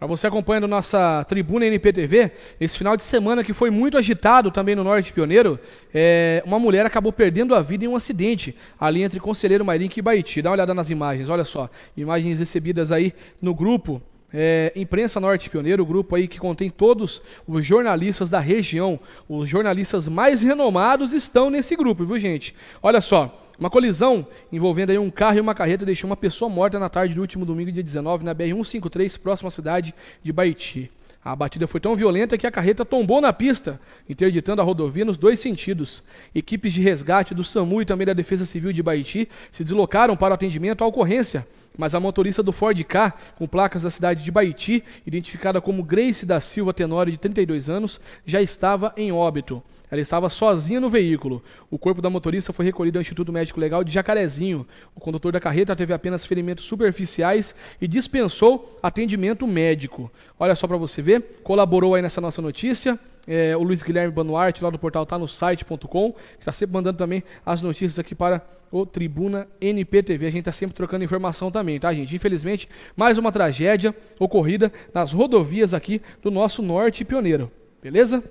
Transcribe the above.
Para você acompanhando nossa tribuna NPTV, esse final de semana que foi muito agitado também no Norte Pioneiro, é, uma mulher acabou perdendo a vida em um acidente ali entre Conselheiro Marinho e Baiti. Dá uma olhada nas imagens, olha só. Imagens recebidas aí no grupo é, Imprensa Norte Pioneiro, o grupo aí que contém todos os jornalistas da região. Os jornalistas mais renomados estão nesse grupo, viu gente? Olha só, uma colisão envolvendo aí um carro e uma carreta deixou uma pessoa morta na tarde do último domingo, dia 19, na BR-153, próxima à cidade de Baiti. A batida foi tão violenta que a carreta tombou na pista, interditando a rodovia nos dois sentidos. Equipes de resgate do SAMU e também da Defesa Civil de Baiti se deslocaram para o atendimento à ocorrência mas a motorista do Ford K, com placas da cidade de Baiti, identificada como Grace da Silva Tenório, de 32 anos, já estava em óbito. Ela estava sozinha no veículo. O corpo da motorista foi recolhido ao Instituto Médico Legal de Jacarezinho. O condutor da carreta teve apenas ferimentos superficiais e dispensou atendimento médico. Olha só para você ver, colaborou aí nessa nossa notícia. É, o Luiz Guilherme Banuarte, lá do portal tá no site.com, que está sempre mandando também as notícias aqui para o Tribuna NPTV. A gente está sempre trocando informação também, tá, gente? Infelizmente, mais uma tragédia ocorrida nas rodovias aqui do nosso norte pioneiro. Beleza?